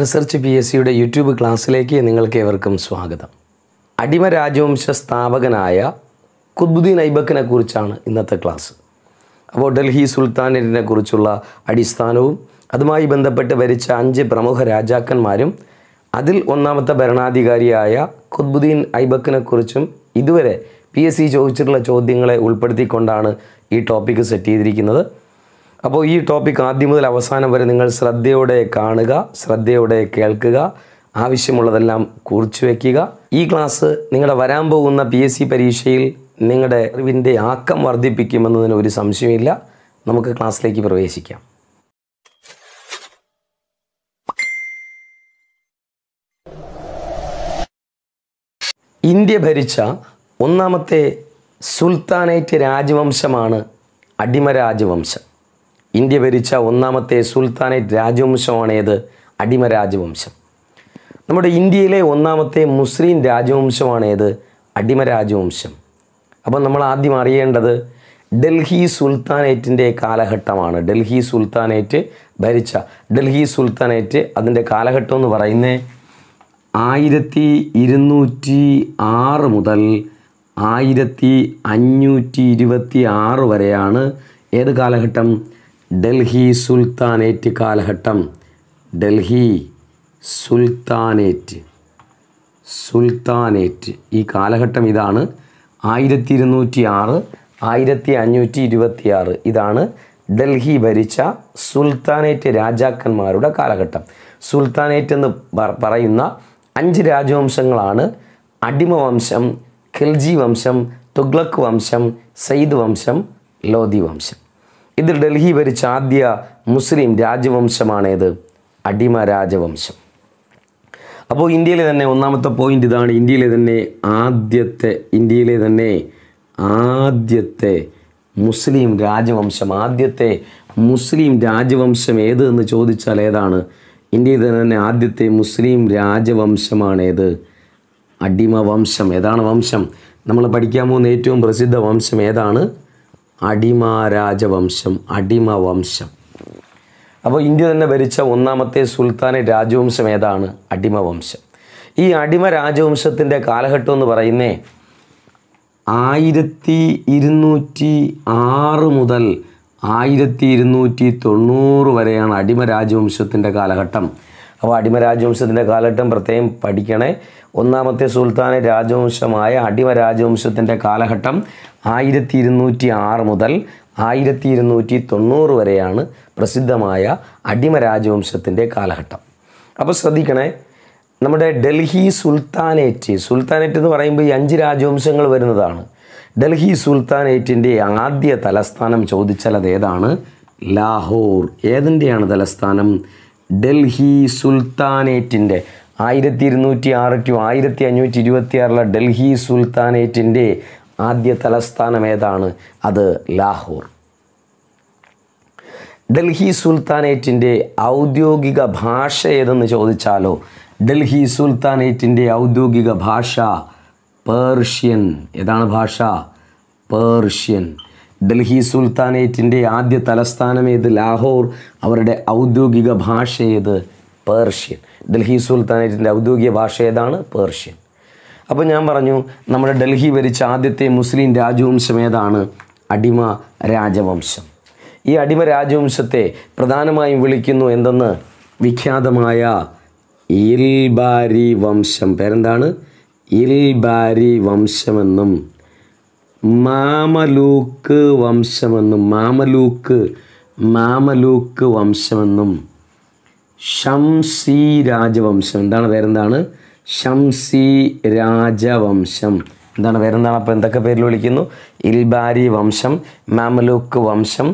research P S സിയുടെ YouTube ക്ലാസ്സിലേക്ക് നിങ്ങൾക്ക് ഏവർക്കും സ്വാഗതം അടിമ രാജവംശ സ്ഥാപകനായ കുത്ബുദ്ദീൻ ഐബക്കിനെ കുറിച്ചാണ് ഇന്നത്തെ ക്ലാസ് അപ്പോൾ ഡൽഹി സുൽത്താനറ്റിനെ കുറിച്ചുള്ള അടിസ്ഥാനവും അതുമായി ബന്ധപ്പെട്ട് ഭരിച്ച അഞ്ച് പ്രമുഖ രാജാക്കന്മാരും അതിൽ ഒന്നാമത്തെ ഭരണാധികാരിയായ കുത്ബുദ്ദീൻ ഐബക്കിനെ കുറിച്ചും ഇതുവരെ പി എസ് സി ചോദിച്ചിട്ടുള്ള ചോദ്യങ്ങളെ ഉൾപ്പെടുത്തിക്കൊണ്ടാണ് ഈ ടോപ്പിക്ക് സെറ്റ് ചെയ്തിരിക്കുന്നത് അപ്പോൾ ഈ ടോപ്പിക് ആദ്യം മുതൽ അവസാനം വരെ നിങ്ങൾ ശ്രദ്ധയോടെ കാണുക ശ്രദ്ധയോടെ കേൾക്കുക ആവശ്യമുള്ളതെല്ലാം കുറിച്ചു വയ്ക്കുക ഈ ക്ലാസ് നിങ്ങളുടെ വരാൻ പോകുന്ന പി എസ് സി പരീക്ഷയിൽ നിങ്ങളുടെ അറിവിൻ്റെ ആക്കം വർദ്ധിപ്പിക്കുമെന്നതിന് ഒരു സംശയമില്ല നമുക്ക് ക്ലാസ്സിലേക്ക് പ്രവേശിക്കാം ഇന്ത്യ ഭരിച്ച ഒന്നാമത്തെ സുൽത്താനേറ്റ് രാജവംശമാണ് അടിമരാജവംശം ഇന്ത്യ ഭരിച്ച ഒന്നാമത്തെ സുൽത്താനേറ്റ് രാജവംശമാണ് ഏത് അടിമ രാജവംശം നമ്മുടെ ഇന്ത്യയിലെ ഒന്നാമത്തെ മുസ്ലിം രാജവംശമാണ് ഏത് അടിമ രാജവംശം അപ്പോൾ നമ്മൾ ആദ്യം അറിയേണ്ടത് ഡൽഹി സുൽത്താനേറ്റിൻ്റെ കാലഘട്ടമാണ് ഡൽഹി സുൽത്താനേറ്റ് ഭരിച്ച ഡൽഹി സുൽത്താനേറ്റ് അതിൻ്റെ കാലഘട്ടം എന്ന് പറയുന്നത് ആയിരത്തി ഇരുന്നൂറ്റി ആറ് മുതൽ ആയിരത്തി അഞ്ഞൂറ്റി ഇരുപത്തി ആറ് വരെയാണ് ഏത് കാലഘട്ടം ഡൽഹി സുൽത്താനേറ്റ് കാലഘട്ടം ഡൽഹി സുൽത്താനേറ്റ് സുൽത്താനേറ്റ് ഈ കാലഘട്ടം ഇതാണ് ആയിരത്തി ഇരുന്നൂറ്റി ആറ് ആയിരത്തി അഞ്ഞൂറ്റി ഇരുപത്തി ആറ് ഇതാണ് ഡൽഹി ഭരിച്ച സുൽത്താനേറ്റ് രാജാക്കന്മാരുടെ കാലഘട്ടം സുൽത്താനേറ്റ് എന്ന് പറയുന്ന അഞ്ച് രാജവംശങ്ങളാണ് അടിമ വംശം ഖിൽജി വംശം തുഗ്ലക്ക് വംശം സയ്യിദ് വംശം ലോധി വംശം ഇതിൽ ഡൽഹി ഭരിച്ച ആദ്യ മുസ്ലിം രാജവംശമാണേത് അടിമ രാജവംശം അപ്പോൾ ഇന്ത്യയിലെ തന്നെ ഒന്നാമത്തെ പോയിന്റ് ഇതാണ് ഇന്ത്യയിലെ തന്നെ ആദ്യത്തെ ഇന്ത്യയിലെ തന്നെ ആദ്യത്തെ മുസ്ലിം രാജവംശം ആദ്യത്തെ മുസ്ലിം രാജവംശം ഏത് എന്ന് ചോദിച്ചാൽ ഏതാണ് ഇന്ത്യയിൽ തന്നെ ആദ്യത്തെ മുസ്ലിം രാജവംശമാണേത് അടിമ വംശം ഏതാണ് വംശം നമ്മൾ പഠിക്കാൻ പോകുന്ന ഏറ്റവും പ്രസിദ്ധ വംശം ഏതാണ് അടിമാരാജവംശം അടിമവംശം അപ്പോൾ ഇന്ത്യ തന്നെ ഭരിച്ച ഒന്നാമത്തെ സുൽത്താൻ രാജവംശം ഏതാണ് അടിമവംശം ഈ അടിമ രാജവംശത്തിൻ്റെ കാലഘട്ടം എന്ന് പറയുന്നേ ആയിരത്തി ഇരുന്നൂറ്റി ആറ് മുതൽ ആയിരത്തി ഇരുന്നൂറ്റി തൊണ്ണൂറ് വരെയാണ് അടിമ രാജവംശത്തിൻ്റെ കാലഘട്ടം അപ്പോൾ അടിമ രാജവംശത്തിൻ്റെ കാലഘട്ടം പ്രത്യേകം പഠിക്കണേ ഒന്നാമത്തെ സുൽത്താൻ രാജവംശമായ അടിമ രാജവംശത്തിൻ്റെ കാലഘട്ടം ആയിരത്തി ഇരുന്നൂറ്റി ആറ് മുതൽ ആയിരത്തി ഇരുന്നൂറ്റി തൊണ്ണൂറ് വരെയാണ് പ്രസിദ്ധമായ അടിമ രാജവംശത്തിൻ്റെ കാലഘട്ടം അപ്പോൾ ശ്രദ്ധിക്കണേ നമ്മുടെ ഡൽഹി സുൽത്താനേറ്റ് സുൽത്താനേറ്റ് എന്ന് പറയുമ്പോൾ ഈ അഞ്ച് രാജവംശങ്ങൾ വരുന്നതാണ് ഡൽഹി സുൽത്താനേറ്റിൻ്റെ ആദ്യ തലസ്ഥാനം ചോദിച്ചാൽ അതേതാണ് ലാഹോർ ഏതിൻ്റെയാണ് തലസ്ഥാനം ഡൽഹി സുൽത്താനേറ്റിൻ്റെ ആയിരത്തി ഇരുന്നൂറ്റി ആറ് ടു ആയിരത്തി അഞ്ഞൂറ്റി ഇരുപത്തി ആറിലെ ഡൽഹി സുൽത്താനേറ്റിൻ്റെ ആദ്യ തലസ്ഥാനം ഏതാണ് അത് ലാഹോർ ഡൽഹി സുൽത്താനേറ്റിൻ്റെ ഔദ്യോഗിക ഭാഷ ഏതെന്ന് ചോദിച്ചാലോ ഡൽഹി സുൽത്താനേറ്റിൻ്റെ ഔദ്യോഗിക ഭാഷ പേർഷ്യൻ ഏതാണ് ഭാഷ പേർഷ്യൻ ഡൽഹി സുൽത്താനേറ്റിൻ്റെ ആദ്യ തലസ്ഥാനം ഏത് ലാഹോർ അവരുടെ ഔദ്യോഗിക ഭാഷ ഏത് പേർഷ്യൻ ഡൽഹി സുൽത്താനേറ്റിൻ്റെ ഔദ്യോഗിക ഭാഷ ഏതാണ് പേർഷ്യൻ അപ്പോൾ ഞാൻ പറഞ്ഞു നമ്മുടെ ഡൽഹി ഭരിച്ച ആദ്യത്തെ മുസ്ലിം രാജവംശം ഏതാണ് അടിമ രാജവംശം ഈ അടിമ രാജവംശത്തെ പ്രധാനമായും വിളിക്കുന്നു എന്തെന്ന് വിഖ്യാതമായ ഇൽബാരി വംശം പേരെന്താണ് ഇൽബാരി വംശമെന്നും മാമലൂക്ക് വംശമെന്നും മാമലൂക്ക് മാമലൂക്ക് വംശമെന്നും ഷംസി രാജവംശം എന്താണ് പേരെന്താണ് ഷംസി രാജവംശം എന്താണ് പേരെന്താണ് അപ്പോൾ എന്തൊക്കെ പേരിൽ വിളിക്കുന്നു ഇൽബാരി വംശം മാമലൂക്ക് വംശം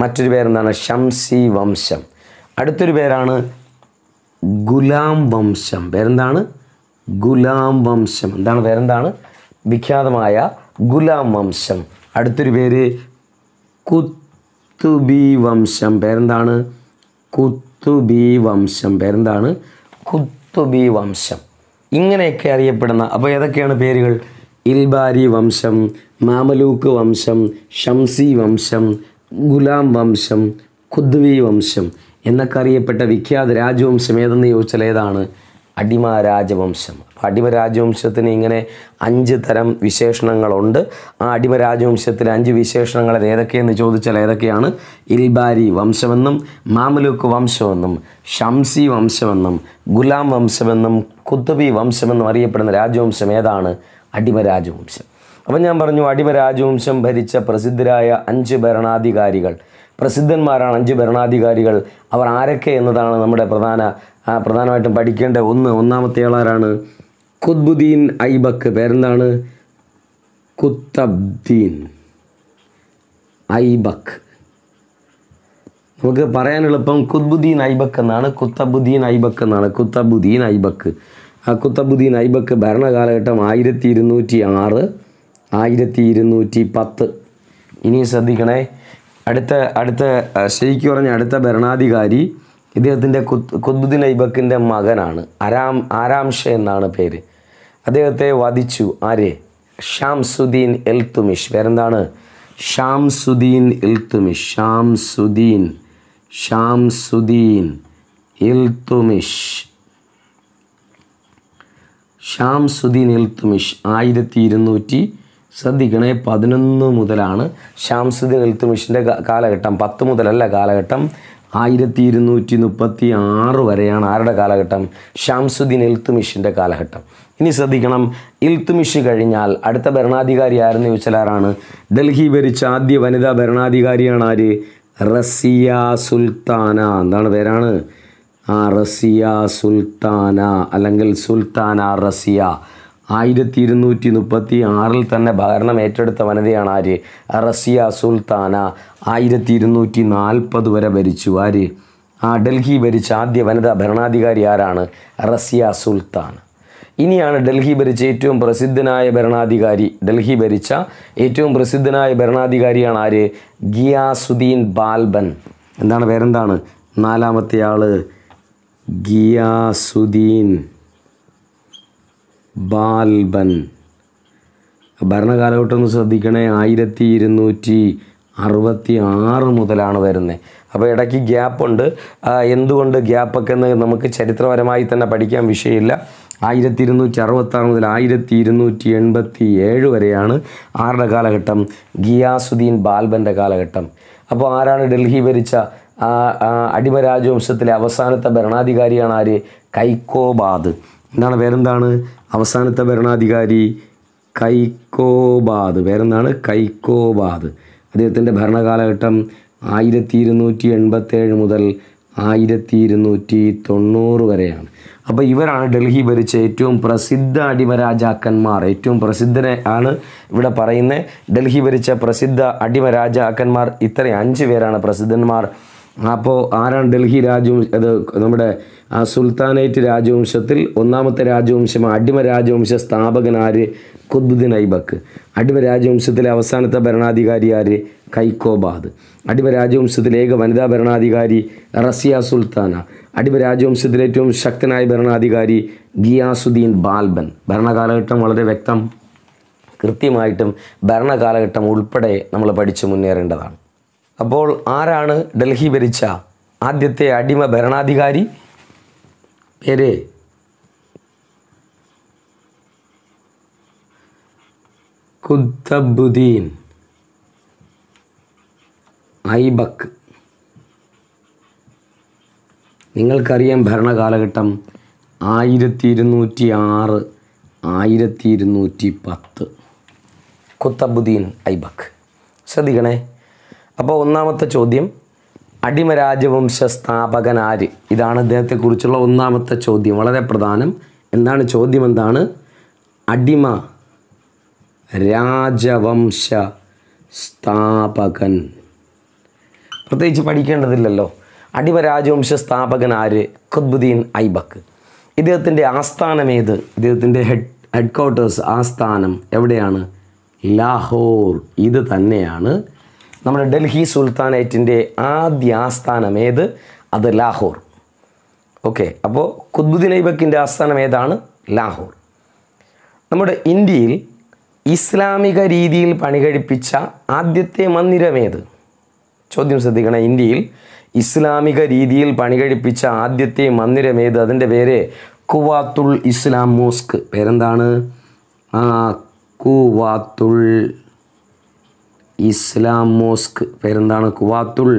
മറ്റൊരു പേരെന്താണ് ഷംസി വംശം അടുത്തൊരു പേരാണ് ഗുലാം വംശം പേരെന്താണ് ഗുലാം വംശം എന്താണ് പേരെന്താണ് വിഖ്യാതമായ ഗുലാം വംശം അടുത്തൊരു പേര് കുത്തുബി വംശം പേരെന്താണ് കുത്ത് കുത്തുബി വംശം പേരെന്താണ് കുത്തുബി വംശം ഇങ്ങനെയൊക്കെ അറിയപ്പെടുന്ന അപ്പോൾ ഏതൊക്കെയാണ് പേരുകൾ ഇൽബാരി വംശം മാമലൂക്ക് വംശം ഷംസി വംശം ഗുലാം വംശം കുദ്വി വംശം എന്നൊക്കെ അറിയപ്പെട്ട വിഖ്യാത രാജവംശം ഏതെന്ന് ചോദിച്ചാൽ ഏതാണ് അടിമ രാജവംശം അടിമ രാജവംശത്തിന് ഇങ്ങനെ അഞ്ച് തരം വിശേഷണങ്ങളുണ്ട് ആ അടിമ രാജവംശത്തിലെ അഞ്ച് വിശേഷണങ്ങൾ ഏതൊക്കെയെന്ന് ചോദിച്ചാൽ ഏതൊക്കെയാണ് ഇൽബാരി വംശമെന്നും മാമലൂക്ക് വംശമെന്നും ഷംസി വംശമെന്നും ഗുലാം വംശമെന്നും കുത്തുബി വംശമെന്നും അറിയപ്പെടുന്ന രാജവംശം ഏതാണ് അടിമ രാജവംശം അപ്പം ഞാൻ പറഞ്ഞു അടിമ രാജവംശം ഭരിച്ച പ്രസിദ്ധരായ അഞ്ച് ഭരണാധികാരികൾ പ്രസിദ്ധന്മാരാണ് അഞ്ച് ഭരണാധികാരികൾ അവർ ആരൊക്കെ എന്നതാണ് നമ്മുടെ പ്രധാന പ്രധാനമായിട്ടും പഠിക്കേണ്ട ഒന്ന് ഒന്നാമത്തെ ആളാരാണ് ഖുദ്ബുദ്ദീൻ ഐബക്ക് പേരെന്താണ് കുത്തബ്ദീൻ ഐബക്ക് നമുക്ക് പറയാൻ എളുപ്പം ഖുദ്ബുദ്ദീൻ ഐബക്ക് എന്നാണ് കുത്തബുദ്ദീൻ ഐബക്ക് എന്നാണ് കുത്തബുദ്ദീൻ ഐബക്ക് ആ കുത്തബുദ്ദീൻ ഐബക്ക് ഭരണകാലഘട്ടം ആയിരത്തി ഇരുന്നൂറ്റി ആറ് ആയിരത്തി ഇരുന്നൂറ്റി പത്ത് ഇനി ശ്രദ്ധിക്കണേ അടുത്ത അടുത്ത ശരിക്കു പറഞ്ഞ അടുത്ത ഭരണാധികാരി ഇദ്ദേഹത്തിൻ്റെ കുത്ബുദ്ദീൻ ഐബക്കിൻ്റെ മകനാണ് ആരാം ആരാംഷ എന്നാണ് പേര് അദ്ദേഹത്തെ വധിച്ചു ആരെ ഷാംസുദ്ദീൻ എൽ തുമിഷ് പേരെന്താണ് Shamsuddin Iltutmish Shamsuddin Shamsuddin Iltutmish Shamsuddin Iltutmish ആയിരത്തി ഇരുന്നൂറ്റി ശ്രദ്ധിക്കണേ പതിനൊന്ന് മുതലാണ് ഷാംസുദ്ദീൻ ഇൽത്തുമിഷിൻ്റെ കാലഘട്ടം പത്ത് മുതലല്ല കാലഘട്ടം ആയിരത്തി ഇരുന്നൂറ്റി മുപ്പത്തി ആറ് വരെയാണ് ആരുടെ കാലഘട്ടം ഷാംസുദ്ദീൻ ഇൽത്തുമിഷിൻ്റെ കാലഘട്ടം ഇനി ശ്രദ്ധിക്കണം ഇൽത്തുമിഷ് കഴിഞ്ഞാൽ അടുത്ത ഭരണാധികാരി ആരെന്ന് ചോദിച്ചാൽ ആരാണ് ഡൽഹി ഭരിച്ച ആദ്യ വനിതാ ഭരണാധികാരിയാണ് ആര് റസിയ സുൽത്താന എന്താണ് പേരാണ് ആ റസിയ സുൽത്താന അല്ലെങ്കിൽ സുൽത്താന റസിയ ആയിരത്തി ഇരുന്നൂറ്റി മുപ്പത്തി ആറിൽ തന്നെ ഭരണം ഏറ്റെടുത്ത വനിതയാണ് ആര് റസിയ സുൽത്താന ആയിരത്തി ഇരുന്നൂറ്റി നാൽപ്പത് വരെ ഭരിച്ചു ആര് ആ ഡൽഹി ഭരിച്ച ആദ്യ വനിതാ ഭരണാധികാരി ആരാണ് റസിയ സുൽത്താൻ ഇനിയാണ് ഡൽഹി ഭരിച്ച ഏറ്റവും പ്രസിദ്ധനായ ഭരണാധികാരി ഡൽഹി ഭരിച്ച ഏറ്റവും പ്രസിദ്ധനായ ഭരണാധികാരിയാണ് ആര് ഗിയാസുദ്ദീൻ ബാൽബൻ എന്താണ് പേരെന്താണ് നാലാമത്തെ ആള് ഗിയാസുദ്ദീൻ ബാൽബൻ ഭരണകാലഘട്ടം ഒന്ന് ശ്രദ്ധിക്കണേ ആയിരത്തി ഇരുന്നൂറ്റി അറുപത്തി ആറ് മുതലാണ് വരുന്നത് അപ്പോൾ ഇടയ്ക്ക് ഗ്യാപ്പുണ്ട് എന്തുകൊണ്ട് ഗ്യാപ്പൊക്കെ എന്ന് നമുക്ക് ചരിത്രപരമായി തന്നെ പഠിക്കാൻ വിഷയമില്ല ആയിരത്തി ഇരുന്നൂറ്റി അറുപത്താറ് മുതൽ ആയിരത്തി ഇരുന്നൂറ്റി എൺപത്തി ഏഴ് വരെയാണ് ആരുടെ കാലഘട്ടം ഗിയാസുദ്ദീൻ ബാൽബൻ്റെ കാലഘട്ടം അപ്പോൾ ആരാണ് ഡൽഹി ഭരിച്ച അടിമ രാജവംശത്തിലെ അവസാനത്തെ ഭരണാധികാരിയാണ് ആര് കൈക്കോബാദ് എന്താണ് പേരെന്താണ് അവസാനത്തെ ഭരണാധികാരി കൈക്കോബാദ് പേരെന്താണ് കൈക്കോബാദ് അദ്ദേഹത്തിൻ്റെ ഭരണകാലഘട്ടം ആയിരത്തി ഇരുന്നൂറ്റി എൺപത്തേഴ് മുതൽ ആയിരത്തി ഇരുന്നൂറ്റി തൊണ്ണൂറ് വരെയാണ് അപ്പോൾ ഇവരാണ് ഡൽഹി ഭരിച്ച ഏറ്റവും പ്രസിദ്ധ അടിമരാജാക്കന്മാർ ഏറ്റവും പ്രസിദ്ധനെ ആണ് ഇവിടെ പറയുന്നത് ഡൽഹി ഭരിച്ച പ്രസിദ്ധ അടിമരാജാക്കന്മാർ ഇത്രയും അഞ്ച് പേരാണ് പ്രസിദ്ധന്മാർ അപ്പോൾ ആരാണ് ഡൽഹി രാജവംശ അത് നമ്മുടെ ആ സുൽത്താനേറ്റ് രാജവംശത്തിൽ ഒന്നാമത്തെ രാജവംശം അടിമ രാജവംശ സ്ഥാപകൻ ആര് കുദ്ബുദ്ദീൻ ഐബക്ക് അടിമ രാജവംശത്തിലെ അവസാനത്തെ ഭരണാധികാരി ആര് കൈക്കോബാദ് അടിമ രാജവംശത്തിലെ ഏക വനിതാ ഭരണാധികാരി റസിയ സുൽത്താന അടിമ രാജവംശത്തിലെ ഏറ്റവും ശക്തനായ ഭരണാധികാരി ഗിയാസുദ്ദീൻ ബാൽബൻ ഭരണകാലഘട്ടം വളരെ വ്യക്തം കൃത്യമായിട്ടും ഭരണകാലഘട്ടം ഉൾപ്പെടെ നമ്മൾ പഠിച്ചു മുന്നേറേണ്ടതാണ് അപ്പോൾ ആരാണ് ഡൽഹി ഭരിച്ച ആദ്യത്തെ അടിമ ഭരണാധികാരി പേര് കുത്തബുദ്ദീൻ ഐബക്ക് നിങ്ങൾക്കറിയാം ഭരണകാലഘട്ടം ആയിരത്തി ഇരുന്നൂറ്റി ആറ് ആയിരത്തി ഇരുന്നൂറ്റി പത്ത് കുത്തബുദ്ദീൻ ഐബക്ക് ശ്രദ്ധിക്കണേ അപ്പോൾ ഒന്നാമത്തെ ചോദ്യം അടിമരാജവംശ സ്ഥാപകൻ ആര് ഇതാണ് അദ്ദേഹത്തെക്കുറിച്ചുള്ള ഒന്നാമത്തെ ചോദ്യം വളരെ പ്രധാനം എന്താണ് ചോദ്യം എന്താണ് അടിമ രാജവംശ സ്ഥാപകൻ പ്രത്യേകിച്ച് പഠിക്കേണ്ടതില്ലല്ലോ അടിമ രാജവംശ സ്ഥാപകൻ ആര് ഖുദ്ബുദ്ദീൻ ഐബക്ക് ഇദ്ദേഹത്തിൻ്റെ ആസ്ഥാനം ഏത് ഇദ്ദേഹത്തിൻ്റെ ഹെഡ് ഹെഡ് ക്വാർട്ടേഴ്സ് ആസ്ഥാനം എവിടെയാണ് ലാഹോർ ഇത് തന്നെയാണ് നമ്മുടെ ഡൽഹി സുൽത്താനേറ്റിൻ്റെ ആദ്യ ആസ്ഥാനം ഏത് അത് ലാഹോർ ഓക്കെ അപ്പോൾ കുത്ബുദ്ദീൻ ഐബക്കിൻ്റെ ആസ്ഥാനം ഏതാണ് ലാഹോർ നമ്മുടെ ഇന്ത്യയിൽ ഇസ്ലാമിക രീതിയിൽ പണികഴിപ്പിച്ച ആദ്യത്തെ മന്ദിരമേത് ചോദ്യം ശ്രദ്ധിക്കണം ഇന്ത്യയിൽ ഇസ്ലാമിക രീതിയിൽ പണികഴിപ്പിച്ച ആദ്യത്തെ മന്ദിരമേത് അതിൻ്റെ പേര് കുവാത്തുൽ ഇസ്ലാം മോസ്ക് പേരെന്താണ് കുവാത്തുൾ ഇസ്ലാം മോസ്ക് പേരെന്താണ് കുവാത്തുൽ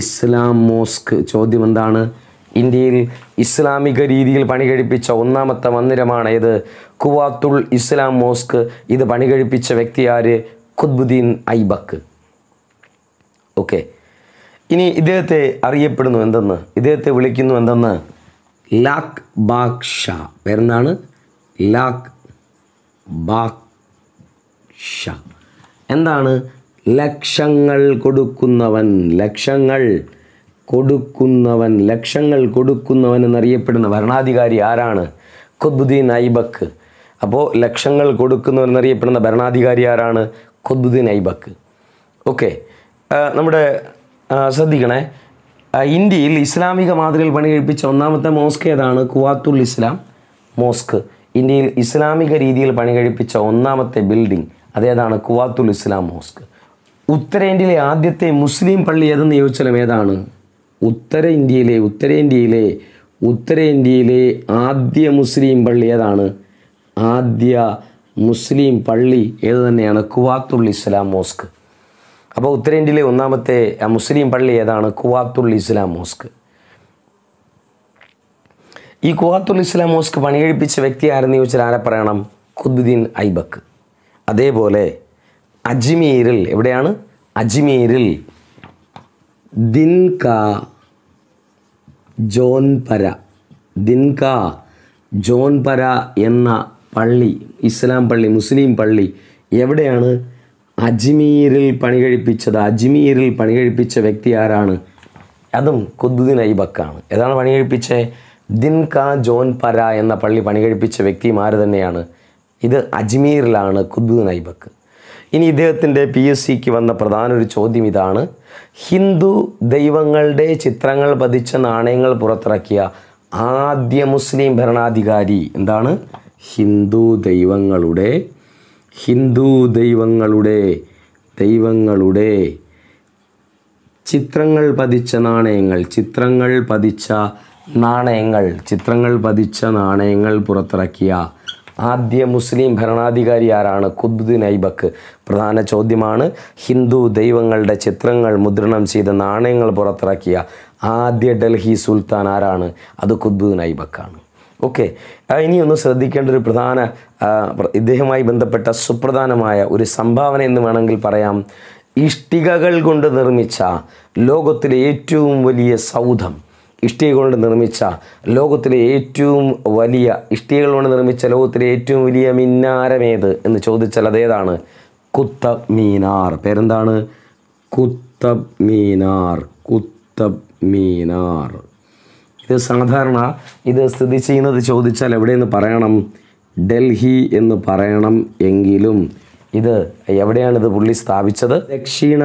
ഇസ്ലാം മോസ്ക് ചോദ്യം എന്താണ് ഇന്ത്യയിൽ ഇസ്ലാമിക രീതിയിൽ പണി കഴിപ്പിച്ച ഒന്നാമത്തെ മന്ദിരമാണ് ഏത് കുവാത്തുൾ ഇസ്ലാം മോസ്ക് ഇത് പണി കഴിപ്പിച്ച വ്യക്തി ആര് ഖുദ്ബുദ്ദീൻ ഐബക്ക് ഓക്കെ ഇനി ഇദ്ദേഹത്തെ അറിയപ്പെടുന്നു എന്തെന്ന് ഇദ്ദേഹത്തെ വിളിക്കുന്നു എന്തെന്ന് ലാക് ബാക് ഷാ പേരെന്താണ് ലാക് ബാക് ഷാ എന്താണ് ലക്ഷങ്ങൾ കൊടുക്കുന്നവൻ ലക്ഷങ്ങൾ കൊടുക്കുന്നവൻ ലക്ഷങ്ങൾ കൊടുക്കുന്നവൻ എന്നറിയപ്പെടുന്ന ഭരണാധികാരി ആരാണ് ഖുദ്ബുദ്ദീൻ ഐബക്ക് അപ്പോൾ ലക്ഷങ്ങൾ കൊടുക്കുന്നവൻ എന്നറിയപ്പെടുന്ന ഭരണാധികാരി ആരാണ് ഖുദ്ബുദ്ദീൻ ഐബക്ക് ഓക്കെ നമ്മുടെ ശ്രദ്ധിക്കണേ ഇന്ത്യയിൽ ഇസ്ലാമിക മാതൃകയിൽ പണി കഴിപ്പിച്ച ഒന്നാമത്തെ മോസ്ക് ഏതാണ് കുവാത്തുൽ ഇസ്ലാം മോസ്ക് ഇന്ത്യയിൽ ഇസ്ലാമിക രീതിയിൽ പണി കഴിപ്പിച്ച ഒന്നാമത്തെ ബിൽഡിംഗ് അതേതാണ് കുവാത്തുൽ ഇസ്ലാം മോസ്ക് ഉത്തരേന്ത്യയിലെ ആദ്യത്തെ മുസ്ലിം പള്ളി ഏതെന്ന് ചോദിച്ചാലും ഏതാണ് ഉത്തര ഇന്ത്യയിലെ ഉത്തരേന്ത്യയിലെ ഉത്തരേന്ത്യയിലെ ആദ്യ മുസ്ലിം പള്ളി ഏതാണ് ആദ്യ മുസ്ലിം പള്ളി ഏത് തന്നെയാണ് കുവാത്തുൽ ഇസ്ലാം മോസ്ക് അപ്പോൾ ഉത്തരേന്ത്യയിലെ ഒന്നാമത്തെ മുസ്ലിം പള്ളി ഏതാണ് കുവാത്തുൽ ഇസ്ലാം മോസ്ക് ഈ കുവാത്തുൽ ഇസ്ലാം മോസ്ക് പണികഴിപ്പിച്ച വ്യക്തി ആരെന്ന് ചോദിച്ചാൽ ആരെ പറയണം ഖുദ്ദീൻ ഐബക്ക് അതേപോലെ അജ്മീരിൽ എവിടെയാണ് അജ്മീരിൽ ദിൻക ജോൻപര ദിൻക ജോൻപര എന്ന പള്ളി ഇസ്ലാം പള്ളി മുസ്ലിം പള്ളി എവിടെയാണ് അജ്മീരിൽ പണി കഴിപ്പിച്ചത് അജ്മീരിൽ പണി കഴിപ്പിച്ച വ്യക്തി ആരാണ് അതും കുദ്ദുദ്ദീൻ ഐബക്കാണ് ഏതാണ് പണി കഴിപ്പിച്ചത് ദിൻക ജോൻപര എന്ന പള്ളി പണി കഴിപ്പിച്ച വ്യക്തിയും ആര് തന്നെയാണ് ഇത് അജ്മീറിലാണ് കുദ്ദു നൈബക്ക് ഇനി ഇദ്ദേഹത്തിൻ്റെ പി എസ് സിക്ക് വന്ന പ്രധാന ഒരു ചോദ്യം ഇതാണ് ഹിന്ദു ദൈവങ്ങളുടെ ചിത്രങ്ങൾ പതിച്ച നാണയങ്ങൾ പുറത്തിറക്കിയ ആദ്യ മുസ്ലിം ഭരണാധികാരി എന്താണ് ഹിന്ദു ദൈവങ്ങളുടെ ഹിന്ദു ദൈവങ്ങളുടെ ദൈവങ്ങളുടെ ചിത്രങ്ങൾ പതിച്ച നാണയങ്ങൾ ചിത്രങ്ങൾ പതിച്ച നാണയങ്ങൾ ചിത്രങ്ങൾ പതിച്ച നാണയങ്ങൾ പുറത്തിറക്കിയ ആദ്യ മുസ്ലിം ഭരണാധികാരി ആരാണ് കുദ്ബുദ്ദീൻ ഐബക്ക് പ്രധാന ചോദ്യമാണ് ഹിന്ദു ദൈവങ്ങളുടെ ചിത്രങ്ങൾ മുദ്രണം ചെയ്ത നാണയങ്ങൾ പുറത്തിറക്കിയ ആദ്യ ഡൽഹി സുൽത്താൻ ആരാണ് അത് കുദ്ബുദ്ദീൻ ഐബക്കാണ് ഓക്കെ ഇനിയൊന്ന് ശ്രദ്ധിക്കേണ്ട ഒരു പ്രധാന ഇദ്ദേഹവുമായി ബന്ധപ്പെട്ട സുപ്രധാനമായ ഒരു സംഭാവന എന്ന് വേണമെങ്കിൽ പറയാം ഇഷ്ടികകൾ കൊണ്ട് നിർമ്മിച്ച ലോകത്തിലെ ഏറ്റവും വലിയ സൗധം ഇഷ്ടിക കൊണ്ട് നിർമ്മിച്ച ലോകത്തിലെ ഏറ്റവും വലിയ ഇഷ്ടികൾ കൊണ്ട് നിർമ്മിച്ച ലോകത്തിലെ ഏറ്റവും വലിയ മിന്നാരമേത് എന്ന് ചോദിച്ചാൽ അതേതാണ് കുത്ത മീനാർ പേരെന്താണ് കുത്ത മീനാർ കുത്ത മീനാർ ഇത് സാധാരണ ഇത് സ്ഥിതി ചെയ്യുന്നത് ചോദിച്ചാൽ എവിടെയെന്ന് പറയണം ഡൽഹി എന്ന് പറയണം എങ്കിലും ഇത് എവിടെയാണ് ഇത് പുള്ളി സ്ഥാപിച്ചത് ദക്ഷിണ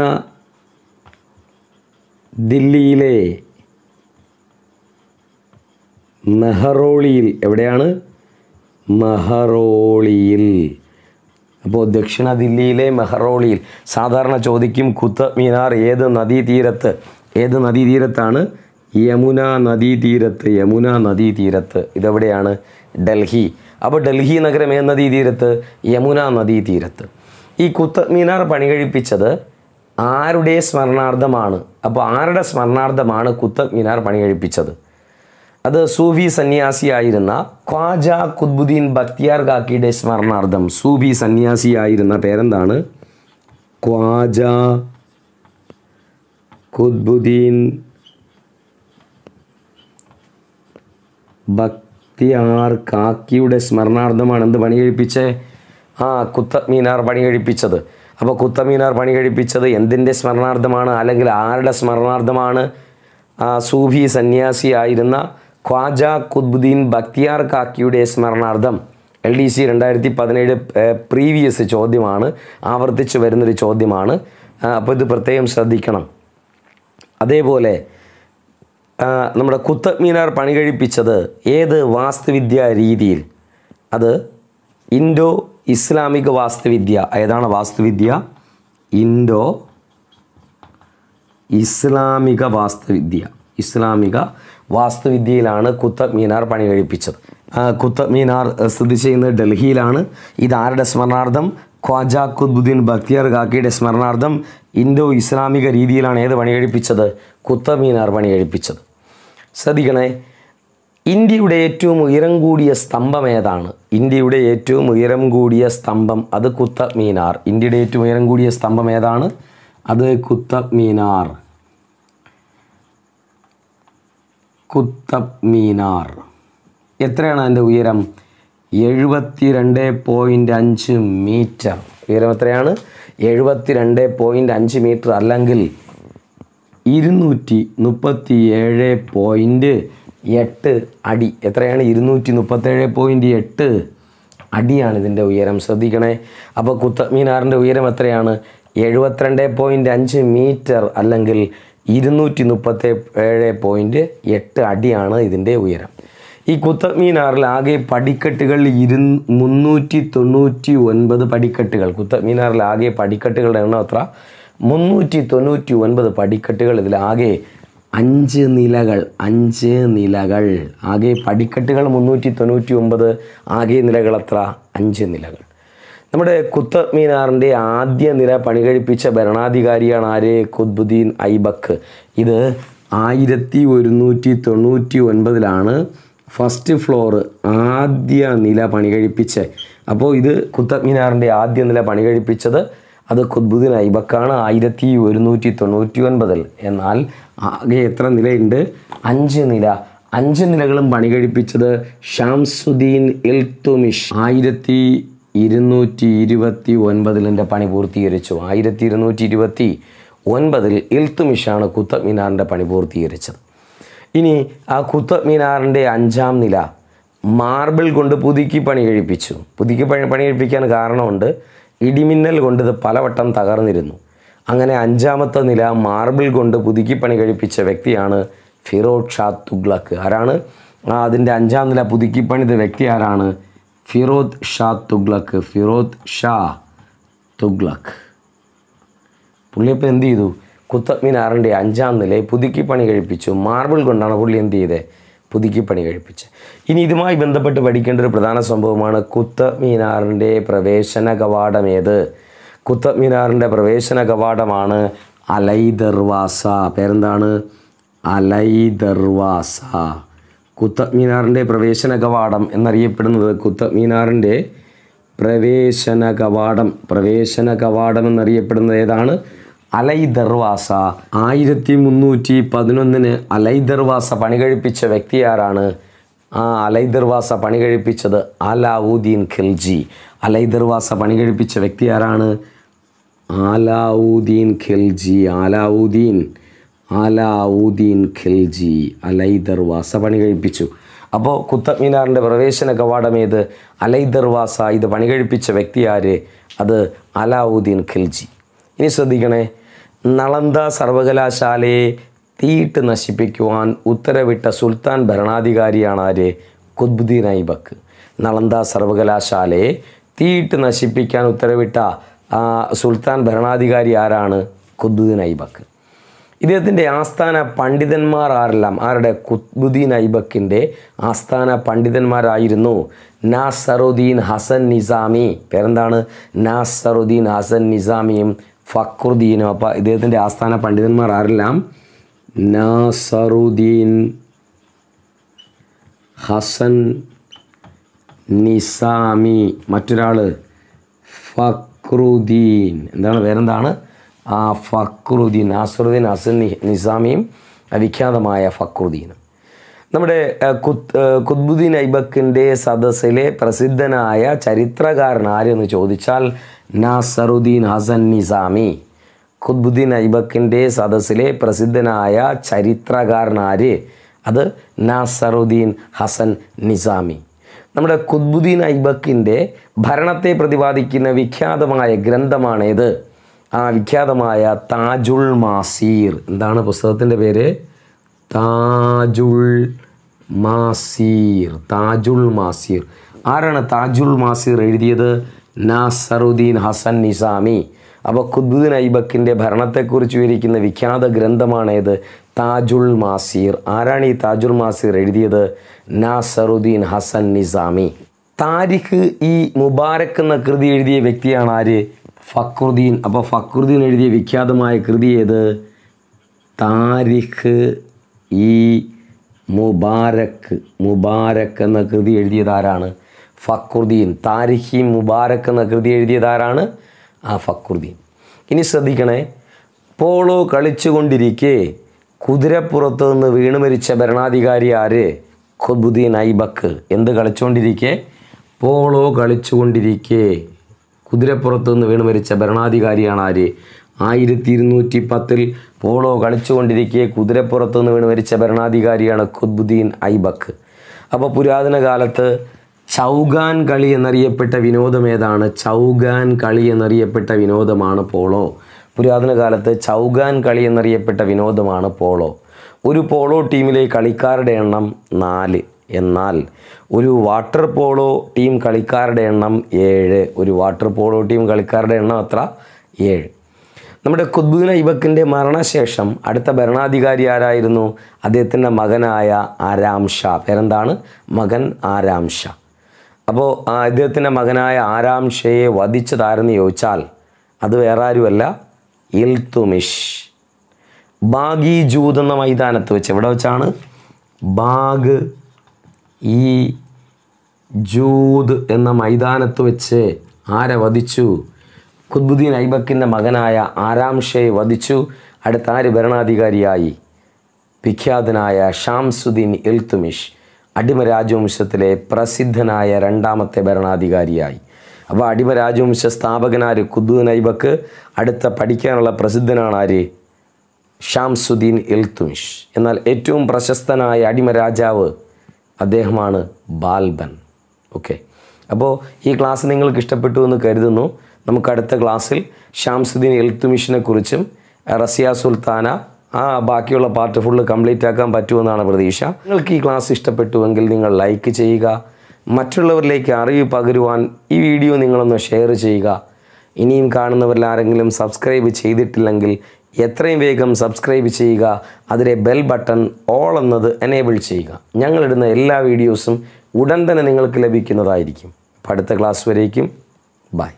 ദില്ലിയിലെ മെഹറോളിയിൽ എവിടെയാണ് മെഹറോളിയിൽ അപ്പോൾ ദക്ഷിണ ദില്ലിയിലെ മെഹറോളിയിൽ സാധാരണ ചോദിക്കും കുത്ത മീനാർ ഏത് നദീതീരത്ത് ഏത് നദീതീരത്താണ് യമുന നദീതീരത്ത് യമുന നദീതീരത്ത് ഇതെവിടെയാണ് ഡൽഹി അപ്പോൾ ഡൽഹി നഗരം ഏത് നദീതീരത്ത് യമുന നദീതീരത്ത് ഈ കുത്ത മീനാർ പണി കഴിപ്പിച്ചത് ആരുടെ സ്മരണാർത്ഥമാണ് അപ്പോൾ ആരുടെ സ്മരണാർത്ഥമാണ് കുത്ത മീനാർ പണി കഴിപ്പിച്ചത് അത് സൂഫി സന്യാസിയായിരുന്ന ഖ്വാജ കുദ്ബുദ്ദീൻ ബക്തിയാർ കാക്കിയുടെ സ്മരണാർത്ഥം സൂഫി സന്യാസിയായിരുന്ന പേരെന്താണ് ഖ്വാജ കുദ്ബുദ്ദീൻ ഭക്തിയാർ കാക്കിയുടെ സ്മരണാർത്ഥമാണ് എന്ത് പണി കഴിപ്പിച്ചേ ആ കുത്തമീനാർ പണി കഴിപ്പിച്ചത് അപ്പോൾ കുത്തമീനാർ പണി കഴിപ്പിച്ചത് എന്തിൻ്റെ സ്മരണാർത്ഥമാണ് അല്ലെങ്കിൽ ആരുടെ സ്മരണാർത്ഥമാണ് സൂഫി സന്യാസിയായിരുന്ന ഖ്വാജ കുദ്ബുദ്ദീൻ ബക്തിയാർ കാക്കിയുടെ സ്മരണാർത്ഥം എൽ ഡി സി രണ്ടായിരത്തി പതിനേഴ് പ്രീവിയസ് ചോദ്യമാണ് ആവർത്തിച്ച് വരുന്നൊരു ചോദ്യമാണ് അപ്പോൾ ഇത് പ്രത്യേകം ശ്രദ്ധിക്കണം അതേപോലെ നമ്മുടെ കുത്തബ് മീനാർ പണി കഴിപ്പിച്ചത് ഏത് വാസ്തുവിദ്യ രീതിയിൽ അത് ഇൻഡോ ഇസ്ലാമിക വാസ്തുവിദ്യ ഏതാണ് വാസ്തുവിദ്യ ഇൻഡോ ഇസ്ലാമിക വാസ്തുവിദ്യ ഇസ്ലാമിക വാസ്തുവിദ്യയിലാണ് കുത്തബ് മീനാർ പണി കഴിപ്പിച്ചത് കുത്തബ് മീനാർ സ്ഥിതി ചെയ്യുന്നത് ഡൽഹിയിലാണ് ഇതാരുടെ സ്മരണാർത്ഥം ഖ്വാജാ കുദ്ബുദ്ദീൻ ബക്തിയർ ഖാക്കിയുടെ സ്മരണാർത്ഥം ഇന്തോ ഇസ്ലാമിക രീതിയിലാണ് ഏത് പണി കഴിപ്പിച്ചത് കുത്തബ് മീനാർ പണി കഴിപ്പിച്ചത് ശ്രദ്ധിക്കണേ ഇന്ത്യയുടെ ഏറ്റവും ഉയരം കൂടിയ സ്തംഭം ഏതാണ് ഇന്ത്യയുടെ ഏറ്റവും ഉയരം കൂടിയ സ്തംഭം അത് കുത്തബ് മീനാർ ഇന്ത്യയുടെ ഏറ്റവും ഉയരം കൂടിയ സ്തംഭം ഏതാണ് അത് കുത്തബ് മീനാർ കുത്തബ് മീനാർ എത്രയാണ് അതിൻ്റെ ഉയരം എഴുപത്തി രണ്ട് പോയിൻ്റ് അഞ്ച് മീറ്റർ ഉയരം എത്രയാണ് എഴുപത്തി രണ്ട് പോയിൻ്റ് അഞ്ച് മീറ്റർ അല്ലെങ്കിൽ ഇരുന്നൂറ്റി മുപ്പത്തി ഏഴ് പോയിൻ്റ് എട്ട് അടി എത്രയാണ് ഇരുന്നൂറ്റി മുപ്പത്തേഴ് പോയിൻ്റ് എട്ട് അടിയാണ് ഇതിൻ്റെ ഉയരം ശ്രദ്ധിക്കണേ അപ്പോൾ കുത്തബ് മീനാറിൻ്റെ ഉയരം എത്രയാണ് എഴുപത്തിരണ്ട് പോയിൻ്റ് അഞ്ച് മീറ്റർ അല്ലെങ്കിൽ ഇരുന്നൂറ്റി മുപ്പത്തി ഏഴ് പോയിൻറ്റ് എട്ട് അടിയാണ് ഇതിൻ്റെ ഉയരം ഈ കുത്തബ്മീനാറിൽ ആകെ പടിക്കെട്ടുകൾ ഇരു മുന്നൂറ്റി തൊണ്ണൂറ്റി ഒൻപത് പടിക്കെട്ടുകൾ കുത്തബ്മീനാറിൽ ആകെ പടിക്കെട്ടുകളുടെ എണ്ണം അത്ര മുന്നൂറ്റി തൊണ്ണൂറ്റി ഒൻപത് പടിക്കെട്ടുകൾ ഇതിൽ ആകെ അഞ്ച് നിലകൾ അഞ്ച് നിലകൾ ആകെ പടിക്കെട്ടുകൾ മുന്നൂറ്റി തൊണ്ണൂറ്റി ഒൻപത് ആകെ നിലകൾ അത്ര അഞ്ച് നിലകൾ നമ്മുടെ കുത്തബ് മീനാറിൻ്റെ ആദ്യ നിര പണി കഴിപ്പിച്ച ഭരണാധികാരിയാണ് ആര് കുത്ബുദ്ദീൻ ഐബക്ക് ഇത് ആയിരത്തി ഒരുന്നൂറ്റി തൊണ്ണൂറ്റി ഒൻപതിലാണ് ഫസ്റ്റ് ഫ്ലോർ ആദ്യ നില പണി കഴിപ്പിച്ച് അപ്പോൾ ഇത് കുത്തബ് മീനാറിൻ്റെ ആദ്യ നില പണി കഴിപ്പിച്ചത് അത് കുത്ബുദ്ദീൻ ഐബക്കാണ് ആയിരത്തി ഒരുന്നൂറ്റി തൊണ്ണൂറ്റി ഒൻപതിൽ എന്നാൽ ആകെ എത്ര നിലയുണ്ട് അഞ്ച് നില അഞ്ച് നിലകളും പണി കഴിപ്പിച്ചത് ഷാംസുദ്ദീൻ ഇൽത്തുമിഷ് ആയിരത്തി ഇരുന്നൂറ്റി ഇരുപത്തി എൻ്റെ പണി പൂർത്തീകരിച്ചു ആയിരത്തി ഇരുന്നൂറ്റി ഇരുപത്തി ഒൻപതിൽ മിഷാണ് കുത്തബ് മിനാറിൻ്റെ പണി പൂർത്തീകരിച്ചത് ഇനി ആ കുത്തബ് മിനാറിൻ്റെ അഞ്ചാം നില മാർബിൾ കൊണ്ട് പുതുക്കി പണി കഴിപ്പിച്ചു പുതുക്കി പണി പണി കഴിപ്പിക്കാൻ കാരണമുണ്ട് ഇടിമിന്നൽ കൊണ്ട് ഇത് പലവട്ടം തകർന്നിരുന്നു അങ്ങനെ അഞ്ചാമത്തെ നില മാർബിൾ കൊണ്ട് പുതുക്കി പണി കഴിപ്പിച്ച വ്യക്തിയാണ് ഫിറോഡ് ഷാ തുഗ്ലക്ക് ആരാണ് അതിൻ്റെ അഞ്ചാം നില പുതുക്കി പണിത വ്യക്തി ആരാണ് ഫിറോദ് ഷാ തുഗ്ലക്ക് ഫിറോദ് ഷാ തുഗ്ലക്ക് പുള്ളിയപ്പം എന്ത് ചെയ്തു കുത്തബ് മിനാറിൻ്റെ അഞ്ചാം നിലയെ പുതുക്കി പണി കഴിപ്പിച്ചു മാർബിൾ കൊണ്ടാണ് പുള്ളി എന്ത് ചെയ്തത് പുതുക്കി പണി കഴിപ്പിച്ച് ഇനി ഇതുമായി ബന്ധപ്പെട്ട് പഠിക്കേണ്ട ഒരു പ്രധാന സംഭവമാണ് കുത്തബ് മിനാറിൻ്റെ പ്രവേശന കവാടം ഏത് കുത്തബ് മിനാറിൻ്റെ പ്രവേശന കവാടമാണ് അലൈ ദർവാസ പേരെന്താണ് അലൈ ദർവാസ കുത്തബ് മീനാറിൻ്റെ പ്രവേശന കവാടം എന്നറിയപ്പെടുന്നത് കുത്തബ് മീനാറിൻ്റെ പ്രവേശന കവാടം പ്രവേശന കവാടം എന്നറിയപ്പെടുന്നത് ഏതാണ് അലൈ ദർവാസ ആയിരത്തി മുന്നൂറ്റി പതിനൊന്നിന് അലൈ ദർവാസ പണി കഴിപ്പിച്ച വ്യക്തി ആരാണ് ആ അലൈ ദർവാസ പണി കഴിപ്പിച്ചത് അലാവുദ്ദീൻ ഖിൽജി അലൈ ദർവാസ പണി കഴിപ്പിച്ച വ്യക്തി ആരാണ് അലാവുദ്ദീൻ ഖിൽജി അലാവുദ്ദീൻ അലാവുദ്ദീൻ ഖിൽജി അലൈദർവാസ പണി കഴിപ്പിച്ചു അപ്പോൾ കുത്തബ് മിനാറിൻ്റെ പ്രവേശന കവാടമേത് അലൈദർവാസ ഇത് പണി കഴിപ്പിച്ച വ്യക്തി ആര് അത് അലാവുദ്ദീൻ ഖിൽജി ഇനി ശ്രദ്ധിക്കണേ നളന്ദ സർവകലാശാലയെ തീയിട്ട് നശിപ്പിക്കുവാൻ ഉത്തരവിട്ട സുൽത്താൻ ഭരണാധികാരിയാണ് ആര് കുത്ബുദ്ദീൻ ഐബക്ക് നളന്ദ സർവകലാശാലയെ തീയിട്ട് നശിപ്പിക്കാൻ ഉത്തരവിട്ട സുൽത്താൻ ഭരണാധികാരി ആരാണ് കുത്ബുദ്ദീൻ ഐബക്ക് ഇദ്ദേഹത്തിൻ്റെ ആസ്ഥാന പണ്ഡിതന്മാർ ആരെല്ലാം ആരുടെ കുത്ബുദ്ദീൻ ഐബക്കിൻ്റെ ആസ്ഥാന പണ്ഡിതന്മാരായിരുന്നു നാസറുദ്ദീൻ ഹസൻ നിസാമി പേരെന്താണ് നാസറുദ്ദീൻ ഹസൻ നിസാമിയും ഫക്രുദ്ദീനും അപ്പോൾ ഇദ്ദേഹത്തിൻ്റെ ആസ്ഥാന പണ്ഡിതന്മാർ ആരെല്ലാം നാസറുദ്ദീൻ ഹസൻ നിസാമി മറ്റൊരാൾ ഫക്രുദ്ദീൻ എന്താണ് പേരെന്താണ് ആ ഫക്രുദ്ദീൻ നാസറുദ്ദീൻ അസൻ നിസാമിയും വിഖ്യാതമായ ഫക്രുദ്ദീനും നമ്മുടെ കുത്ബുദ്ദീൻ ഐബക്കിൻ്റെ സദസ്സിലെ പ്രസിദ്ധനായ ചരിത്രകാരൻ ആരെന്ന് ചോദിച്ചാൽ നാസറുദ്ദീൻ ഹസൻ നിസാമി കുത്ബുദ്ദീൻ ഐബക്കിൻ്റെ സദസ്സിലെ പ്രസിദ്ധനായ ചരിത്രകാരൻ ആര് അത് നാസറുദ്ദീൻ ഹസൻ നിസാമി നമ്മുടെ കുത്ബുദ്ദീൻ ഐബക്കിൻ്റെ ഭരണത്തെ പ്രതിപാദിക്കുന്ന വിഖ്യാതമായ ഗ്രന്ഥമാണേത് ആ വിഖ്യാതമായ താജുൾ മാസീർ എന്താണ് പുസ്തകത്തിൻ്റെ പേര് താജുൾ മാസീർ താജുൾ മാസീർ ആരാണ് താജുൽ മാസീർ എഴുതിയത് നാസറുദ്ദീൻ ഹസൻ നിസാമി അപ്പോൾ ഖുദ്ബുദ്ദീൻ ഐബക്കിൻ്റെ ഭരണത്തെക്കുറിച്ച് വിവരിക്കുന്ന വിഖ്യാത ഗ്രന്ഥമാണേത് താജുൽ മാസീർ ആരാണ് ഈ താജുൽ മാസീർ എഴുതിയത് നാസറുദ്ദീൻ ഹസൻ നിസാമി താരിഖ് ഈ മുബാരക് എന്ന കൃതി എഴുതിയ വ്യക്തിയാണ് ആര് ഫക്രുദ്ദീൻ അപ്പോൾ ഫക്രുദ്ദീൻ എഴുതിയ വിഖ്യാതമായ കൃതി ഏത് താരിഖ് ഈ മുബാരക്ക് മുബാരക്ക് എന്ന കൃതി എഴുതിയതാരാണ് ഫക്രുദ്ദീൻ താരിഖി മുബാരക്ക് എന്ന കൃതി എഴുതിയതാരാണ് ആ ഫക്രുദ്ദീൻ ഇനി ശ്രദ്ധിക്കണേ പോളോ കളിച്ചുകൊണ്ടിരിക്കെ കുതിരപ്പുറത്ത് നിന്ന് വീണ് മരിച്ച ഭരണാധികാരി ആര് ഖുബുദ്ദീൻ ഐബക്ക് എന്ത് കളിച്ചുകൊണ്ടിരിക്കെ പോളോ കളിച്ചുകൊണ്ടിരിക്കെ കുതിരപ്പുറത്തു നിന്ന് വീണ് മരിച്ച ഭരണാധികാരിയാണ് ആര് ആയിരത്തി ഇരുന്നൂറ്റി പത്തിൽ പോളോ കളിച്ചുകൊണ്ടിരിക്കെ കുതിരപ്പുറത്തു നിന്ന് വീണ് മരിച്ച ഭരണാധികാരിയാണ് ഖുദ്ബുദ്ദീൻ ഐബക്ക് അപ്പോൾ പുരാതന കാലത്ത് ചൗഗാൻ കളി എന്നറിയപ്പെട്ട വിനോദം ഏതാണ് ചൗഗാൻ കളി എന്നറിയപ്പെട്ട വിനോദമാണ് പോളോ പുരാതന കാലത്ത് ചൗഗാൻ കളി എന്നറിയപ്പെട്ട വിനോദമാണ് പോളോ ഒരു പോളോ ടീമിലെ കളിക്കാരുടെ എണ്ണം നാല് എന്നാൽ ഒരു വാട്ടർ പോളോ ടീം കളിക്കാരുടെ എണ്ണം ഏഴ് ഒരു വാട്ടർ പോളോ ടീം കളിക്കാരുടെ എണ്ണം എത്ര ഏഴ് നമ്മുടെ കുദ്ബുദ്ദീൻ ഐബക്കിൻ്റെ മരണശേഷം അടുത്ത ഭരണാധികാരി ആരായിരുന്നു അദ്ദേഹത്തിൻ്റെ മകനായ ആരാം ഷാ പേരെന്താണ് മകൻ ആരാം ഷാ അപ്പോൾ അദ്ദേഹത്തിൻ്റെ മകനായ ആരാം ഷയെ വധിച്ചതാരെന്ന് ചോദിച്ചാൽ അത് വേറെ ആരുമല്ല ഇൽത്തുമിഷ് ബാഗി ജൂത് എന്ന മൈതാനത്ത് വെച്ച് എവിടെ വെച്ചാണ് ബാഗ് ഈ ജൂദ് എന്ന മൈതാനത്ത് വെച്ച് ആരെ വധിച്ചു ഖുദ്ബുദ്ദീൻ ഐബക്കിൻ്റെ മകനായ ആരാംഷയെ വധിച്ചു അടുത്ത ആര് ഭരണാധികാരിയായി വിഖ്യാതനായ ഷാംസുദ്ദീൻ ഇൽത്തുമിഷ് അടിമ രാജവംശത്തിലെ പ്രസിദ്ധനായ രണ്ടാമത്തെ ഭരണാധികാരിയായി അപ്പോൾ അടിമ രാജവംശ സ്ഥാപകനാര് കുദ്ബുദ്ദീൻ ഐബക്ക് അടുത്ത പഠിക്കാനുള്ള പ്രസിദ്ധനാണ് ആര് ഷാംസുദ്ദീൻ ഇൽത്തുമിഷ് എന്നാൽ ഏറ്റവും പ്രശസ്തനായ അടിമ രാജാവ് അദ്ദേഹമാണ് ബാൽബൻ ഓക്കെ അപ്പോൾ ഈ ക്ലാസ് നിങ്ങൾക്ക് ഇഷ്ടപ്പെട്ടു എന്ന് കരുതുന്നു നമുക്ക് അടുത്ത ക്ലാസ്സിൽ ഷാംസുദ്ദീൻ എൽത്തുമിഷിനെക്കുറിച്ചും റസിയ സുൽത്താന ആ ബാക്കിയുള്ള പാർട്ട് ഫുള്ള് കംപ്ലീറ്റ് ആക്കാൻ പറ്റുമെന്നാണ് പ്രതീക്ഷ നിങ്ങൾക്ക് ഈ ക്ലാസ് ഇഷ്ടപ്പെട്ടുവെങ്കിൽ നിങ്ങൾ ലൈക്ക് ചെയ്യുക മറ്റുള്ളവരിലേക്ക് അറിവ് പകരുവാൻ ഈ വീഡിയോ നിങ്ങളൊന്ന് ഷെയർ ചെയ്യുക ഇനിയും കാണുന്നവരിൽ ആരെങ്കിലും സബ്സ്ക്രൈബ് ചെയ്തിട്ടില്ലെങ്കിൽ എത്രയും വേഗം സബ്സ്ക്രൈബ് ചെയ്യുക അതിലെ ബെൽ ബട്ടൺ ഓൾ എന്നത് എനേബിൾ ചെയ്യുക ഞങ്ങളിടുന്ന എല്ലാ വീഡിയോസും ഉടൻ തന്നെ നിങ്ങൾക്ക് ലഭിക്കുന്നതായിരിക്കും അടുത്ത ക്ലാസ് വരേക്കും ബൈ